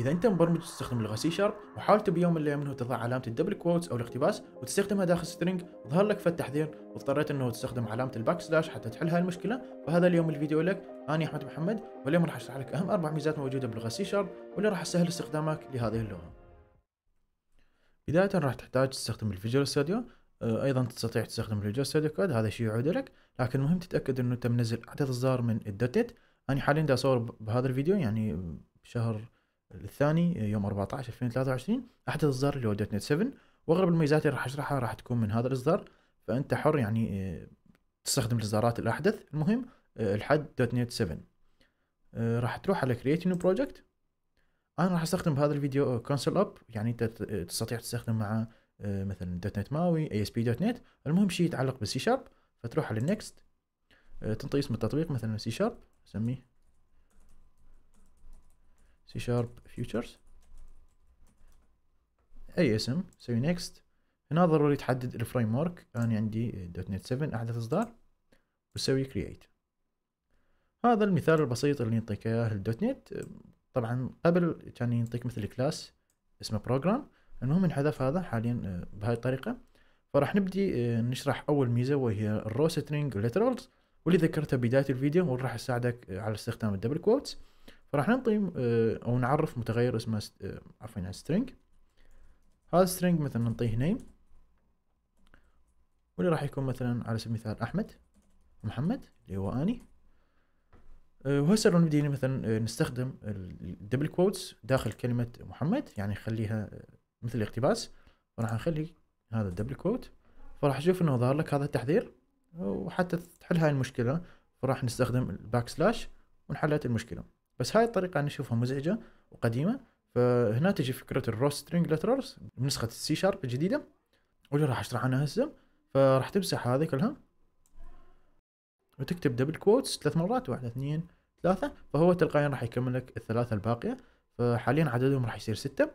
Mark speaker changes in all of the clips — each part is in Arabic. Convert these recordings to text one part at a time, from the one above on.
Speaker 1: اذا انت مبرمج تستخدم لغه سي شارب وحاولت بيوم من الايام انه تضع علامه الدبل كوتس او الاقتباس وتستخدمها داخل سترينج ظهر لك فتح تحذير واضطريت انه تستخدم علامه الباك سلاش حتى تحل هاي المشكله فهذا اليوم الفيديو لك انا احمد محمد واليوم راح اشرح لك اهم اربع ميزات موجوده بلغه سي شارب واللي راح تسهل استخدامك لهذه اللغه بدايه راح تحتاج تستخدم الفيجوال ستوديو آه، ايضا تستطيع تستخدم الفيجوال ستوديو كود هذا شيء يعود لك لكن مهم تتاكد انه انت منزل اعداد اصدار من الدوتت انا حاليا دا اصور بهذا الفيديو يعني شهر الثاني يوم 14 2023 احدث اصدار اللي هو دوت نت 7 واغلب الميزات اللي راح اشرحها راح تكون من هذا الاصدار فانت حر يعني آه، تستخدم الاصدارات الاحدث المهم آه، الحد دوت نت 7 آه، راح تروح على كرييت نيو بروجكت انا راح استخدم بهذا الفيديو كونسول اب يعني انت تستطيع تستخدم مع مثلا دوت نت ماوي اي اس بي دوت نت المهم شيء يتعلق بالسي شارب فتروح على النكست تنطي اسم التطبيق مثلا سي شارب اسميه سي شارب فيوتشرز اي اسم سوي نيكست هنا ضروري تحدد الفريم ورك انا عندي دوت نت 7 احدث اصدار وسوي كرييت هذا المثال البسيط اللي ينطيك اياه الدوت نت طبعا قبل كان ينطيك مثل كلاس اسمه بروجرام المهم انحذف هذا حاليا آه، بهاي الطريقة فراح نبدي آه، نشرح اول ميزة وهي الرو سترينج ليترالز واللي ذكرتها بداية الفيديو واللي راح يساعدك آه، على استخدام الدبل كوتس فراح نعطي آه، او نعرف متغير اسمه آه، عفوا string هذا string مثلا نعطيه نيم واللي راح يكون مثلا على سبيل المثال احمد محمد اللي هو اني آه، وهسه لو نبدي مثلا نستخدم الدبل كوتس داخل كلمة محمد يعني نخليها مثل الاقتباس فراح نخلي هذا الدبل كوت فراح اشوف انه ظهر لك هذا التحذير وحتى تحل هاي المشكلة فراح نستخدم الباك سلاش ونحلت المشكلة بس هاي الطريقه انا اشوفها مزعجه وقديمه فهنا تجي فكره الروس سترينج لترالز نسخه السي شارب الجديده واللي راح اشرح عنها هسه فراح تمسح هذه كلها وتكتب دبل كوتس ثلاث مرات واحد اثنين ثلاثة فهو تلقائيا راح يكمل لك الثلاثة الباقية فحاليا عددهم راح يصير ستة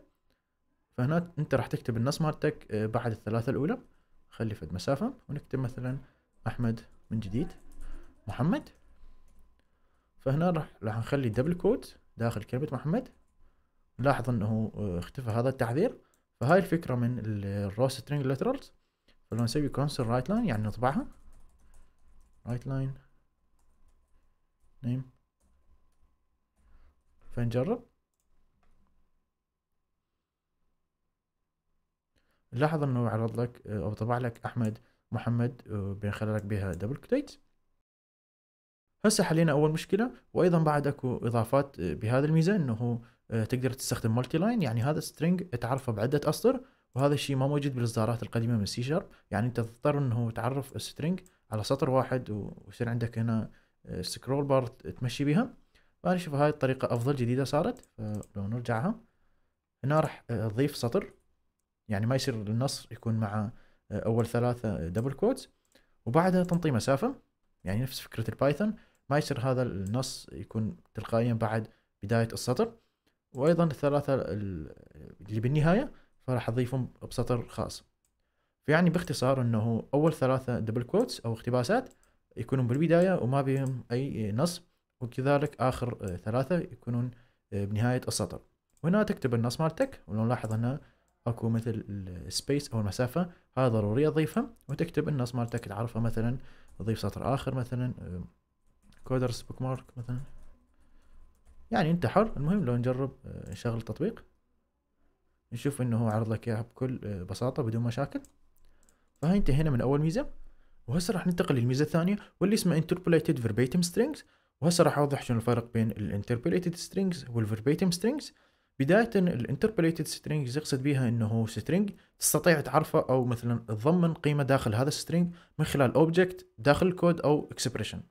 Speaker 1: فهنا انت راح تكتب النص مالتك آه، بعد الثلاثة الأولى خلي فد مسافة ونكتب مثلا أحمد من جديد محمد فهنا راح راح نخلي دبل كوت داخل كلمه محمد نلاحظ انه آه، اختفى هذا التحذير فهاي الفكره من الرو سترينج لترالز فلو نسوي كونسل رايت لاين يعني نطبعها رايت لاين نيم فنجرب لاحظ انه عرض لك آه، او طبع لك احمد محمد آه، بين خلالك بها دبل كليكس هسه حلينا اول مشكله وايضا بعد اكو اضافات آه، بهذا الميزه انه آه، تقدر تستخدم مالتي لاين يعني هذا سترينج تعرفه بعده اسطر وهذا الشيء ما موجود بالاصدارات القديمه من سي شارب يعني انت تضطر انه تعرف سترينج على سطر واحد ويصير عندك هنا سكرول آه، بار تمشي بها فانا اشوف هاي الطريقه افضل جديده صارت فلو نرجعها هنا راح اضيف سطر يعني ما يصير النص يكون مع اول ثلاثه دبل كوتس وبعدها تنطي مسافه يعني نفس فكره البايثون ما يصير هذا النص يكون تلقائيا بعد بداية السطر وأيضا الثلاثة اللي بالنهاية فراح أضيفهم بسطر خاص فيعني باختصار أنه أول ثلاثة دبل كوتس أو اقتباسات يكونون بالبداية وما بهم أي نص وكذلك آخر ثلاثة يكونون بنهاية السطر وهنا تكتب النص مالتك ولو نلاحظ هنا اكو مثل السبيس او المسافه هذا ضروري اضيفها وتكتب النص مالتك تعرفه مثلا اضيف سطر اخر مثلا كودرس بوك مارك مثلا يعني انت حر المهم لو نجرب نشغل آه، التطبيق نشوف انه هو عرض لك اياها بكل آه، بساطه بدون مشاكل فهي انتهينا من اول ميزه وهسه راح ننتقل للميزه الثانيه واللي اسمها interpolated verbatim strings وهسه راح اوضح شنو الفرق بين الانتربوليتد سترينجز والفيربيتم سترينجز بداية الانتربوليتد سترينجز يقصد بها انه سترينج تستطيع تعرفه او مثلا تضمن قيمة داخل هذا السترينج من خلال اوبجكت داخل الكود او اكسبريشن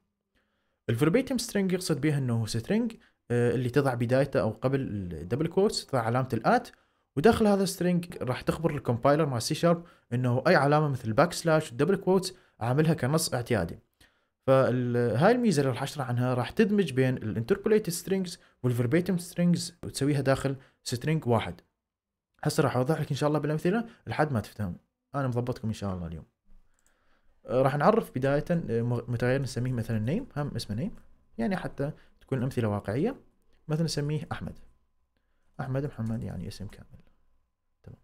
Speaker 1: الفربيتم سترينج يقصد بها انه سترينج آه، اللي تضع بدايته او قبل الدبل كوتس تضع علامه الات وداخل هذا السترينج راح تخبر الكومبايلر مع السي شارب انه اي علامه مثل باك سلاش والدبل كوتس عاملها كنص اعتيادي فهاي الميزه اللي راح اشرح عنها راح تدمج بين الانتربوليتد سترينجز والفربيتم سترينجز وتسويها داخل سترينج واحد هسه راح اوضح لك ان شاء الله بالامثله لحد ما تفهم انا مضبطكم ان شاء الله اليوم راح نعرف بداية آه، متغير نسميه مثلا نيم هم اسمه نيم يعني حتى تكون الأمثلة واقعية مثلا نسميه أحمد أحمد محمد يعني اسم كامل تمام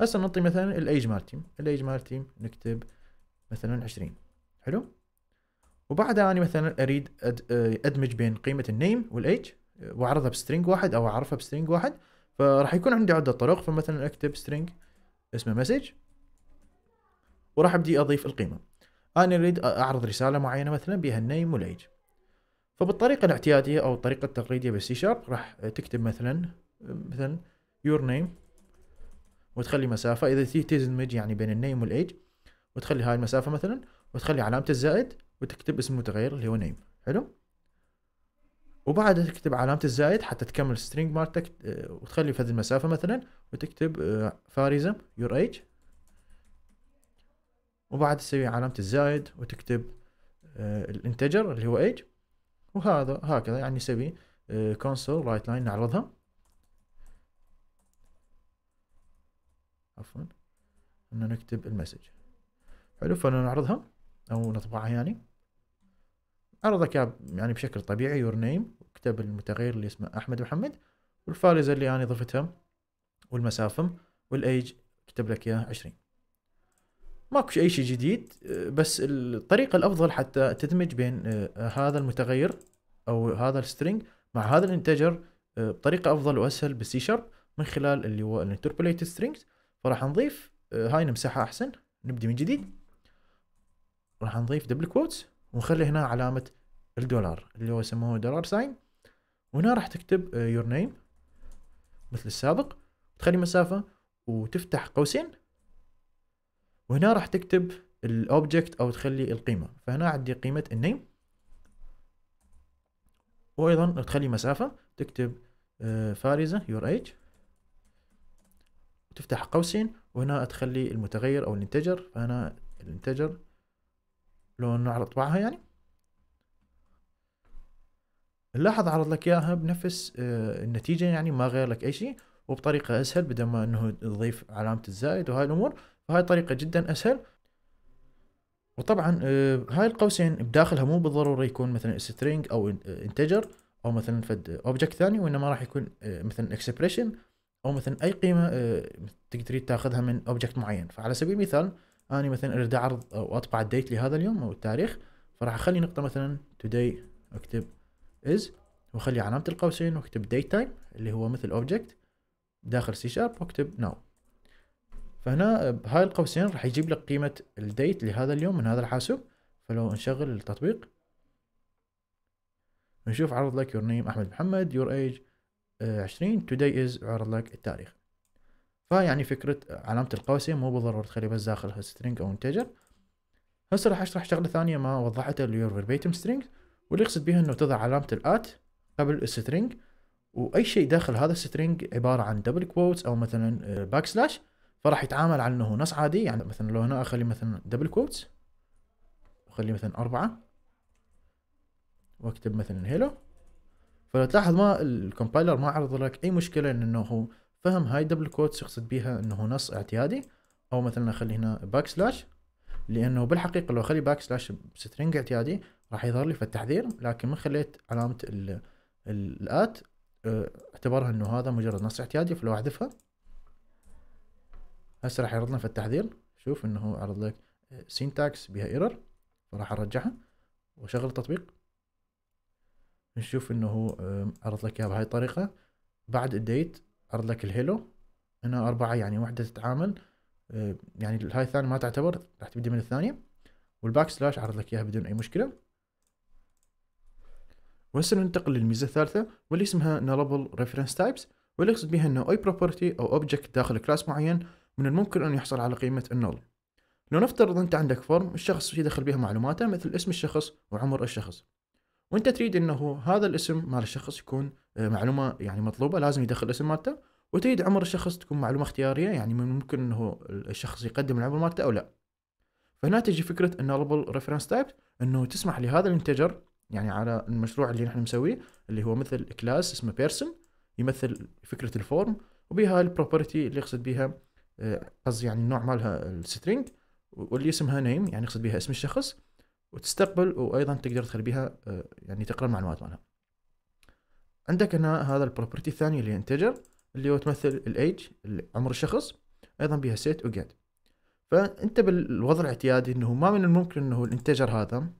Speaker 1: هسه نعطي مثلا الأيج مال تيم الأيج مال تيم نكتب مثلا عشرين حلو وبعدها أنا مثلا أريد آه، أدمج بين قيمة النيم والأيج آه، وأعرضها بسترينج واحد أو أعرفها بسترينج واحد فراح يكون عندي عدة طرق فمثلا أكتب سترينج اسمه مسج وراح ابدي اضيف القيمه انا اريد اعرض رساله معينه مثلا بها النيم والايج فبالطريقه الاعتياديه او الطريقه التقليديه بالسي شارب راح تكتب مثلا مثلا يور نيم وتخلي مسافه اذا تي تزمج يعني بين النيم والايج وتخلي هاي المسافه مثلا وتخلي علامه الزائد وتكتب اسم متغير اللي هو نيم حلو وبعدها تكتب علامة الزائد حتى تكمل سترينج مالتك وتخلي في هذه المسافة مثلا وتكتب فاريزم يور ايج وبعد تسوي علامة الزائد وتكتب آه، الانتجر اللي هو ايج وهذا هكذا يعني نسوي كونسول رايت لاين نعرضها عفوا ان نكتب المسج حلو فنعرضها او نطبعها يعني عرضك يعني بشكل طبيعي يور نيم وكتب المتغير اللي اسمه احمد محمد والفارزة اللي انا ضفتها والمسافه والايج كتب لك اياها 20 ماكو اي شيء جديد بس الطريقه الافضل حتى تدمج بين آه، هذا المتغير او هذا السترينج مع هذا الانتجر آه، بطريقه افضل واسهل بالسي شارب من خلال اللي هو الانتربوليت سترينجز فراح نضيف آه، هاي نمسحها احسن نبدي من جديد راح نضيف دبل كوتس ونخلي هنا علامه الدولار اللي هو يسموه دولار ساين وهنا راح تكتب يور نيم مثل السابق تخلي مسافه وتفتح قوسين وهنا راح تكتب الاوبجكت او تخلي القيمه فهنا عندي قيمه النيم وايضا تخلي مسافه تكتب آه، فارزه يور ايج وتفتح قوسين وهنا تخلي المتغير او الانتجر فهنا الانتجر لو نعرض طبعها يعني نلاحظ عرض لك اياها بنفس آه، النتيجه يعني ما غير لك اي شيء وبطريقه اسهل بدل ما انه تضيف علامه الزائد وهاي الامور فهاي طريقة جدا أسهل وطبعا آه، هاي القوسين بداخلها مو بالضرورة يكون مثلا string أو آه، integer أو مثلا فد object ثاني وإنما راح يكون آه، مثلا expression أو مثلا أي قيمة تقدري تاخذها من object معين فعلى سبيل المثال أنا مثلا أريد أعرض أو أطبع الديت لهذا اليوم أو التاريخ فراح أخلي نقطة مثلا today أكتب is وأخلي علامة القوسين وأكتب date time اللي هو مثل object داخل سي شارب وأكتب now فهنا بهاي القوسين راح يجيب لك قيمة الديت لهذا اليوم من هذا الحاسوب فلو نشغل التطبيق نشوف عرض لك يور نيم أحمد محمد يور ايج آه، عشرين توداي از عرض لك التاريخ فيعني فكرة علامة القوسين مو بالضرورة تخلي بس داخل سترينج أو انتجر هسه راح اشرح شغلة ثانية ما وضحتها اليور فيربيتم سترينج واللي يقصد بها انه تضع علامة الات قبل السترينج واي شيء داخل هذا السترينج عبارة عن دبل كوتس او مثلا باك آه، سلاش فراح يتعامل على انه نص عادي يعني مثلا لو هنا اخلي مثلا دبل كوتس وخلي مثلا اربعة واكتب مثلا هيلو فلو تلاحظ ما الكومبايلر ما عرض لك اي مشكلة انه هو فهم هاي دبل كوتس يقصد بيها انه نص اعتيادي او مثلا اخلي هنا باك سلاش لانه بالحقيقة لو اخلي باك سلاش بسترنج اعتيادي راح يظهر لي في التحذير لكن ما خليت علامة الات آه، اعتبرها انه هذا مجرد نص اعتيادي فلو احذفها هسه راح يعرض لنا في التحذير شوف انه عرض لك سينتاكس آه, بها ايرور فراح ارجعها واشغل التطبيق نشوف انه عرض لك اياها بهاي الطريقه بعد الديت عرض لك الهيلو هنا اربعه يعني واحده تتعامل آه, يعني هاي الثانيه ما تعتبر راح تبدي من الثانيه والباك سلاش عرض لك اياها بدون اي مشكله وهسه ننتقل للميزه الثالثه واللي اسمها nullable reference types واللي يقصد بها انه اي بروبرتي او اوبجكت داخل كلاس معين من الممكن أن يحصل على قيمة النول لو نفترض أنت عندك فورم الشخص يدخل بها معلوماته مثل اسم الشخص وعمر الشخص وأنت تريد أنه هذا الاسم مال الشخص يكون آه، معلومة يعني مطلوبة لازم يدخل الاسم مالته وتريد عمر الشخص تكون معلومة اختيارية يعني من الممكن أنه الشخص يقدم العمر مالته أو لا فهنا تجي فكرة النولبل ريفرنس تايب أنه تسمح لهذا الانتجر يعني على المشروع اللي نحن مسويه اللي هو مثل كلاس اسمه بيرسون يمثل فكرة الفورم وبها البروبرتي اللي يقصد بها آه، قصدي يعني النوع مالها السترينج واللي اسمها نيم يعني اقصد بها اسم الشخص وتستقبل وايضا تقدر تخلي بها آه، يعني تقرا المعلومات مالها عندك هنا هذا البروبرتي الثاني اللي انتجر اللي هو تمثل الايج عمر الشخص ايضا بها سيت وجيت فانت بالوضع الاعتيادي انه ما من الممكن انه الانتجر هذا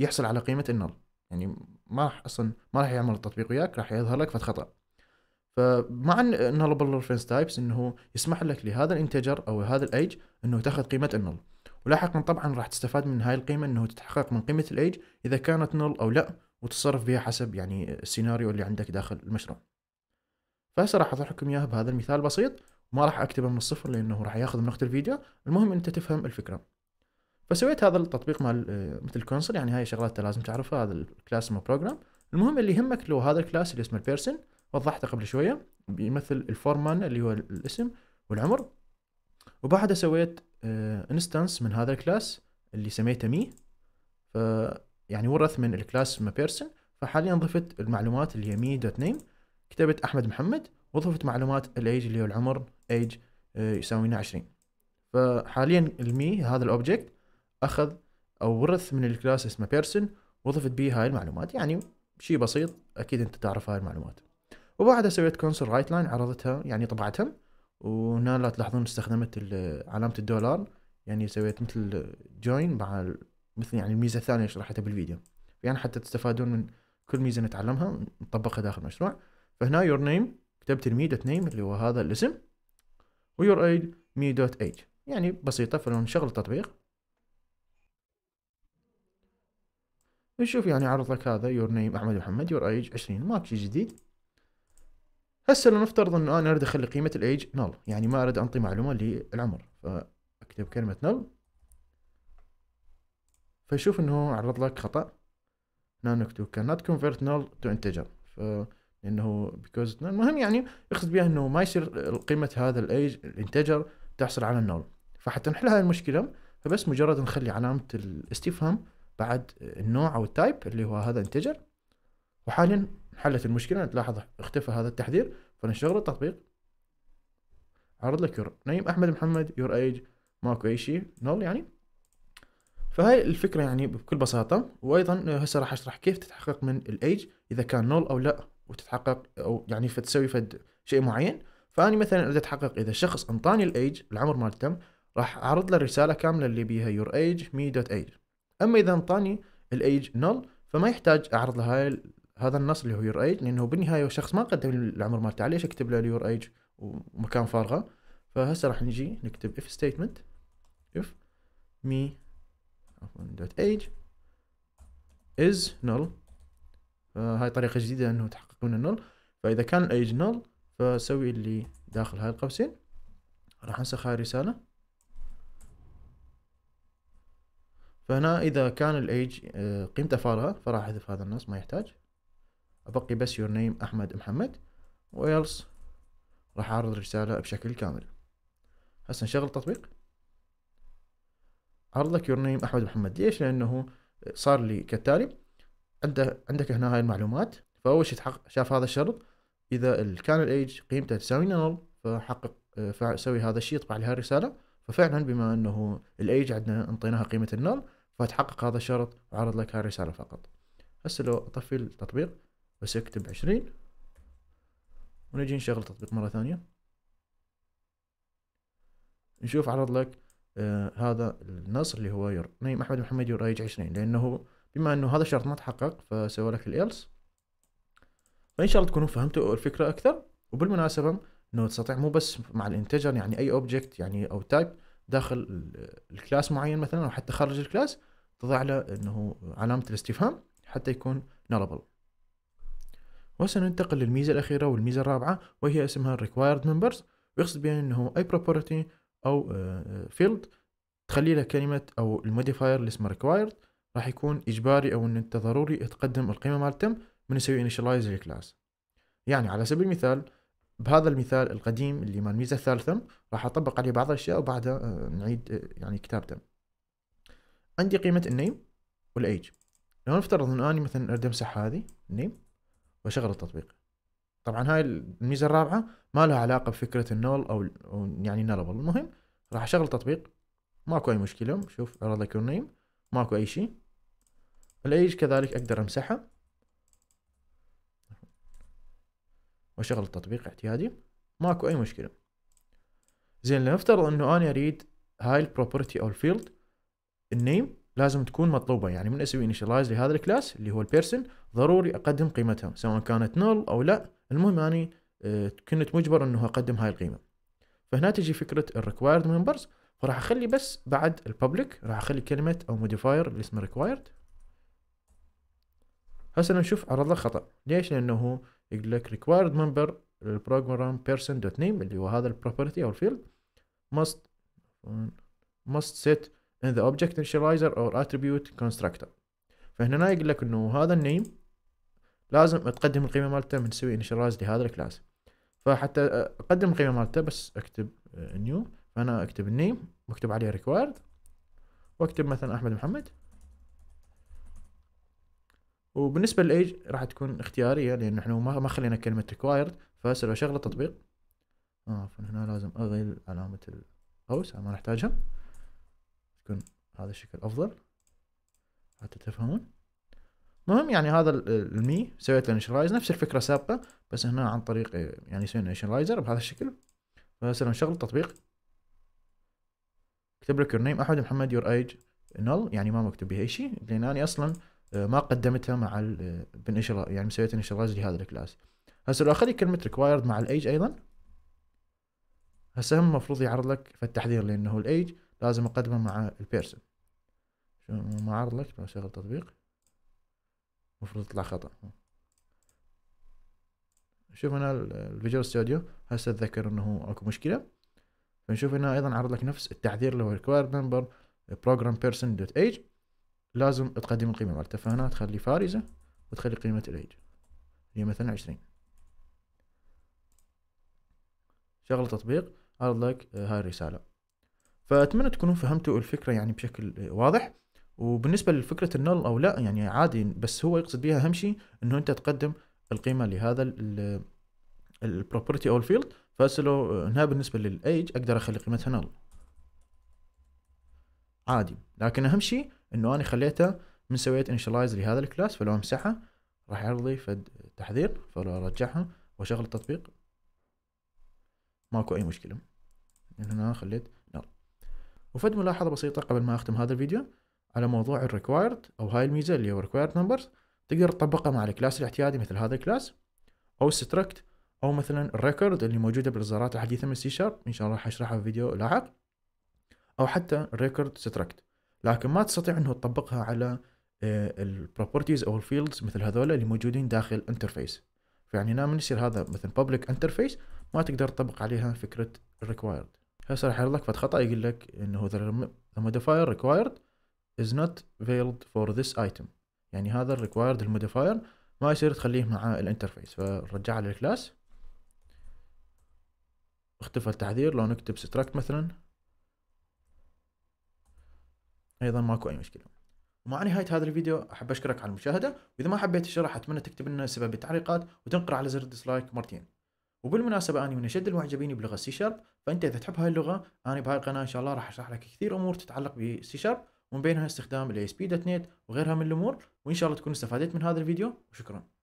Speaker 1: يحصل على قيمه النل يعني ما راح اصلا ما راح يعمل التطبيق وياك راح يظهر لك فتخطأ خطا فمع النالبل ريفرنس تايبس انه يسمح لك لهذا الانتجر او هذا الايج انه تاخذ قيمه النل ولاحقا طبعا راح تستفاد من هاي القيمه انه تتحقق من قيمه الايج اذا كانت نل او لا وتتصرف بها حسب يعني السيناريو اللي عندك داخل المشروع فهسه راح اطرح لكم اياها بهذا المثال بسيط ما راح اكتبه من الصفر لانه راح ياخذ من وقت الفيديو المهم انت تفهم الفكره فسويت هذا التطبيق مع آه، مثل كونسل يعني هاي شغلات انت لازم تعرفها هذا الكلاس اسمه بروجرام المهم اللي يهمك لو هذا الكلاس اللي اسمه بيرسون وضحته قبل شويه بيمثل الفورمان اللي هو الاسم والعمر وبعدها سويت انستانس آه، من هذا الكلاس اللي سميته مي ف يعني ورث من الكلاس ما بيرسون فحاليا ضفت المعلومات اللي هي مي دوت نيم كتبت احمد محمد وضفت معلومات الايج اللي هو العمر ايج يساوي 20 فحاليا المي هذا الاوبجكت اخذ او ورث من الكلاس اسمه بيرسون وضفت به هاي المعلومات يعني شيء بسيط اكيد انت تعرف هاي المعلومات وبعدها سويت كونسول رايت لاين عرضتها يعني طبعتها وهنا لا تلاحظون استخدمت علامة الدولار يعني سويت مثل جوين مع مثل يعني الميزة الثانية اللي شرحتها بالفيديو يعني حتى تستفادون من كل ميزة نتعلمها نطبقها داخل المشروع فهنا يور نيم كتبت المي دوت نيم اللي هو هذا الاسم ويور ايج مي دوت ايج يعني بسيطة فلو نشغل التطبيق نشوف يعني عرض لك هذا يور نيم احمد محمد يور ايج 20 ماكو شيء جديد هسه لو نفترض انه انا اريد اخلي قيمه الايج نل يعني ما اريد انطي معلومه للعمر فاكتب كلمه نل فشوف انه عرض لك خطا هنا نكتب cannot convert null to integer ف لانه because المهم يعني يقصد بها انه ما يصير قيمه هذا الايج الانتجر تحصل على النول فحتى نحل هذه المشكله فبس مجرد نخلي علامه الاستفهام بعد النوع او التايب اللي هو هذا انتجر وحاليا انحلت المشكله تلاحظ اختفى هذا التحذير فنشغل التطبيق عرض لك يور نيم احمد محمد يور ايج ماكو اي شيء نول يعني فهاي الفكره يعني بكل بساطه وايضا هسه راح اشرح كيف تتحقق من الايج اذا كان نول او لا وتتحقق او يعني فتسوي فد شيء معين فاني مثلا اذا اتحقق اذا شخص انطاني الايج العمر مالته راح اعرض له الرساله كامله اللي بيها يور ايج مي دوت ايج اما اذا انطاني الايج نول فما يحتاج اعرض له هاي هذا النص اللي هو يور ايج لانه بالنهايه الشخص ما قدم العمر مالته ليش اكتب له يور ايج ومكان فارغه فهسه راح نجي نكتب if statement if مي عفوا دوت ايج is null فهاي طريقة جديدة انه تحقق من النل فاذا كان الايج نل فسوي اللي داخل هاي القوسين راح انسخ هاي الرسالة فهنا اذا كان الايج آه، قيمته فارغة فراح احذف هذا النص ما يحتاج أبقي بس يور نيم أحمد محمد ويلس راح أعرض الرسالة بشكل كامل هسه نشغل التطبيق عرض لك يور نيم أحمد محمد ليش لأنه صار لي كالتالي عنده عندك هنا هاي المعلومات فأول شيء شاف هذا الشرط إذا كان الإيج قيمته تساوي نل فحقق فسوي هذا الشيء يطبع لي الرسالة ففعلا بما أنه الإيج عندنا انطيناها قيمة النل فتحقق هذا الشرط وعرض لك هاي الرسالة فقط هسه لو أطفي التطبيق بس اكتب عشرين ونجي نشغل التطبيق مرة ثانية نشوف عرض لك آه هذا النص اللي هو ير نيم احمد محمد يرايج عشرين لانه بما انه هذا الشرط ما تحقق فسوى لك الالس فان شاء الله تكونوا فهمتوا الفكرة اكثر وبالمناسبة انه تستطيع مو بس مع الانتجر يعني اي اوبجكت يعني او تايب داخل الكلاس معين مثلا او حتى خارج الكلاس تضع له انه علامة الاستفهام حتى يكون نالبل وسننتقل للميزة الأخيرة والميزة الرابعة وهي اسمها required members ويقصد بها أنه أي property أو آه، آه، field تخلي له كلمة أو الموديفاير اللي اسمه required راح يكون إجباري أو أن أنت ضروري تقدم القيمة مالتم من نسوي initialize للكلاس يعني على سبيل المثال بهذا المثال القديم اللي مال الميزة الثالثة راح أطبق عليه بعض الأشياء وبعدها آه، نعيد يعني كتابته عندي قيمة النيم والايج لو نفترض أن أنا مثلا أريد أمسح هذه النيم واشغل التطبيق طبعا هاي الميزه الرابعه ما لها علاقه بفكره النول او يعني نلبل المهم راح اشغل التطبيق ماكو اي مشكله شوف عرض لك نيم ماكو اي شيء الايج كذلك اقدر امسحها واشغل التطبيق اعتيادي ماكو اي مشكله زين لنفترض انه انا اريد هاي البروبرتي او الفيلد النيم لازم تكون مطلوبه يعني من اسوي انيشلايز لهذا الكلاس اللي هو البيرسون ضروري اقدم قيمتها سواء كانت نول او لا المهم يعني كنت مجبر انه اقدم هاي القيمه فهنا تجي فكره الريكوايرد ممبرز فراح اخلي بس بعد الببليك راح اخلي كلمه او موديفاير اللي اسمه ريكوايرد هسه نشوف عرض له خطا ليش لانه يقول لك ريكوايرد ممبر البروجرام بيرسون دوت نيم اللي هو هذا البروبرتي او الفيلد ماست ماست سيت in the object initializer or attribute constructor فهنا يقول لك انه هذا النيم لازم تقدم القيمه مالته من سوي انشرايز لهذا الكلاس فحتى اقدم القيمه مالته بس اكتب نيو آه، فانا اكتب النيم واكتب عليه ريكوايرد واكتب مثلا احمد محمد وبالنسبه للايج راح تكون اختياريه لان احنا ما خلينا كلمه ريكوايرد فهسه لو اشغل التطبيق اه فهنا لازم اغير علامه القوس ما نحتاجها يكون هذا الشكل افضل حتى تفهمون المهم يعني هذا المي سويت له نفس الفكره السابقه بس هنا عن طريق آه، يعني سوينا نشرايزر بهذا الشكل فهسه نشغل التطبيق اكتب لك يور نيم احمد محمد يور ايج نل يعني ما مكتوب بها شيء لان انا اصلا آه، ما قدمتها مع بالانشراء آه، يعني سويت انشرايز لهذا الكلاس هسه لو اخذ كلمه ريكوايرد مع الايج ايضا هسه هم المفروض يعرض لك في التحذير لانه الايج لازم اقدمه مع البيرسون شنو ما عرض لك لو شغل تطبيق المفروض يطلع خطأ شوف هنا الفيجوال ستوديو هسه اتذكر انه اكو مشكلة فنشوف هنا ايضا عرض لك نفس التعذير اللي هو required member program person dot age لازم تقدم القيمة مالته فهنا تخلي فارزة وتخلي قيمة الايج هي مثلا عشرين شغل تطبيق عرض لك آه، هاي الرسالة فاتمنى تكونوا فهمتوا الفكره يعني بشكل واضح وبالنسبه لفكره النل او لا يعني عادي بس هو يقصد بها اهم شيء انه انت تقدم القيمه لهذا البروبرتي او الفيلد فاسلو انها بالنسبه للايج اقدر اخلي قيمتها نل عادي لكن اهم شيء انه انا خليته من سويت انشلايز لهذا الكلاس فلو امسحها راح يعرض لي فد تحذير فلو ارجعها واشغل التطبيق ماكو اي مشكله من هنا خليت وفد ملاحظة بسيطة قبل ما أختم هذا الفيديو على موضوع الريكوايرد أو هاي الميزة اللي هو required numbers تقدر تطبقها مع الكلاس الاعتيادي مثل هذا الكلاس أو struct أو مثلا الريكورد اللي موجودة بالإصدارات الحديثة من سي شارب إن شاء الله راح أشرحها في فيديو لاحق أو حتى ريكورد struct لكن ما تستطيع أنه تطبقها على آه، البروبرتيز أو الفيلدز مثل هذول اللي موجودين داخل انترفيس فيعني هنا من يصير هذا مثل public interface ما تقدر تطبق عليها فكرة required هسه راح لك فد خطا يقول لك انه the modifier required is not valid for this item يعني هذا الريكوايرد الموديفاير ما يصير تخليه مع الانترفيس على للكلاس اختفى التحذير لو نكتب ستراكت مثلا ايضا ماكو اي مشكله ومع نهايه هذا الفيديو احب اشكرك على المشاهده واذا ما حبيت الشرح اتمنى تكتب لنا سبب التعليقات وتنقر على زر الديسلايك مرتين وبالمناسبه أنا من اشد المعجبين بلغه سي شارب فانت اذا تحب هاي اللغه انا بهاي القناه ان شاء الله راح اشرح لك كثير امور تتعلق بسي شارب ومن بينها استخدام الـ ASP.NET وغيرها من الامور وان شاء الله تكون استفادت من هذا الفيديو وشكرا